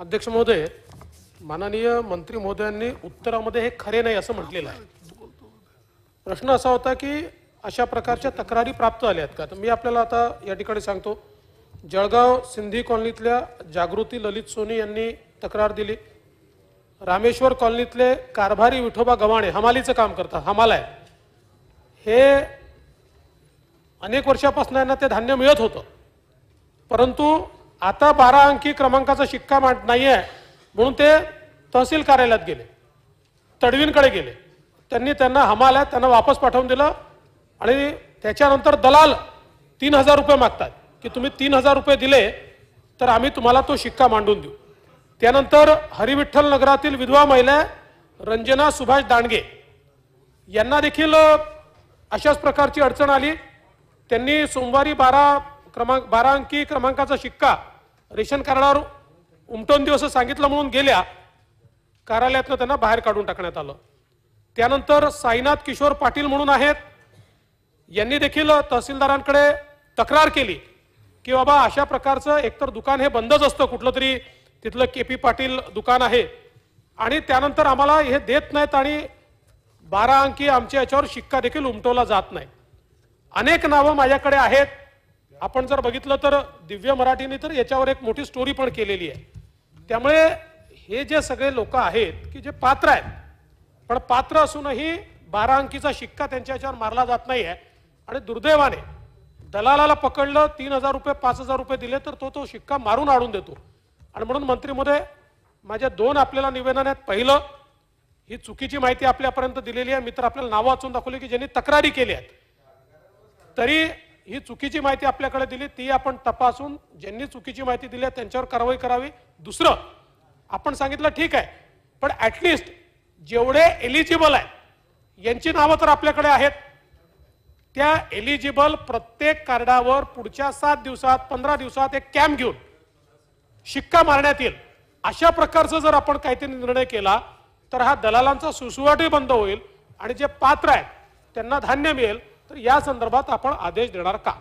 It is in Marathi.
अध्यक्ष महोदय माननीय मंत्री महोदयांनी उत्तरामध्ये हे खरे नाही असं म्हटलेलं आहे प्रश्न असा होता की अशा प्रकारच्या तक्रारी प्राप्त झाल्या आहेत का तर मी आपल्याला आता या ठिकाणी सांगतो जळगाव सिंधी कॉलनीतल्या जागृती ललित सोनी यांनी तक्रार दिली रामेश्वर कॉलनीतले कारभारी विठोबा गव्हाणे हमालीचं काम करतात हमाल आहे हे अनेक वर्षापासून यांना ते धान्य मिळत होतं परंतु आता बारा अंकी क्रमांकाचा शिक्का मांड नाही आहे म्हणून ते तहसील कार्यालयात गेले तडवींकडे गेले त्यांनी त्यांना हमाल्यात त्यांना वापस पाठवून दिलं आणि त्याच्यानंतर दलाल तीन हजार रुपये मागतात की तुम्ही तीन हजार रुपये दिले तर आम्ही तुम्हाला तो शिक्का मांडून देऊ त्यानंतर हरिविठ्ठल नगरातील विधवा महिला रंजना सुभाष दांडगे यांना देखील अशाच प्रकारची अडचण आली त्यांनी सोमवारी बारा क्रमांक बारा अंकी क्रमांकाचा शिक्का रेशन कार्डावर उमटवून दिवस सांगितलं म्हणून गेल्या कार्यालयातनं त्यांना बाहेर काढून टाकण्यात आलं त्यानंतर साईनाथ किशोर पाटील म्हणून आहेत यांनी देखील तहसीलदारांकडे तक्रार केली की बाबा अशा प्रकारचं एकतर दुकान हे बंदच असतं कुठलं तरी तिथलं के पी पाटील दुकान आहे आणि त्यानंतर आम्हाला हे देत नाहीत आणि बारा अंकी आमच्या याच्यावर शिक्का देखील उमटवला जात नाही अनेक नावं माझ्याकडे आहेत आपण जर बघितलं तर दिव्य मराठीने तर याच्यावर एक मोठी स्टोरी पण केलेली आहे त्यामुळे हे जे सगळे लोक आहेत की जे पात्र आहेत पण पात्र असूनही बारा अंकीचा शिक्का त्यांच्या याच्यावर मारला जात नाही आहे आणि दुर्दैवाने दलालाला पकडलं तीन हजार रुपये पाच हजार रुपये दिले तर तो तो शिक्का मारून आणून देतो आणि म्हणून मंत्रीमध्ये माझ्या दोन आपल्याला निवेदन आहेत पहिलं ही चुकीची माहिती आपल्यापर्यंत दिलेली आहे मित्र आपल्याला नावं वाचून दाखवली की ज्यांनी तक्रारी केल्या आहेत तरी ही चुकीची माहिती आपल्याकडे दिली ती आपण तपासून ज्यांनी चुकीची माहिती दिली त्यांच्यावर कारवाई करावी दुसरं आपण सांगितलं ठीक आहे पण ॲटलिस्ट जेवढे एलिजिबल आहेत यांची नावं तर आपल्याकडे आहेत त्या एलिजिबल प्रत्येक कार्डावर पुढच्या सात दिवसात पंधरा दिवसात एक कॅम्प घेऊन शिक्का मारण्यात येईल अशा प्रकारचं जर आपण काहीतरी निर्णय केला तर हा दलालांचा सुसुवाटही बंद होईल आणि जे पात्र आहेत त्यांना धान्य मिळेल तर या संदर्भात आपण आदेश देणार का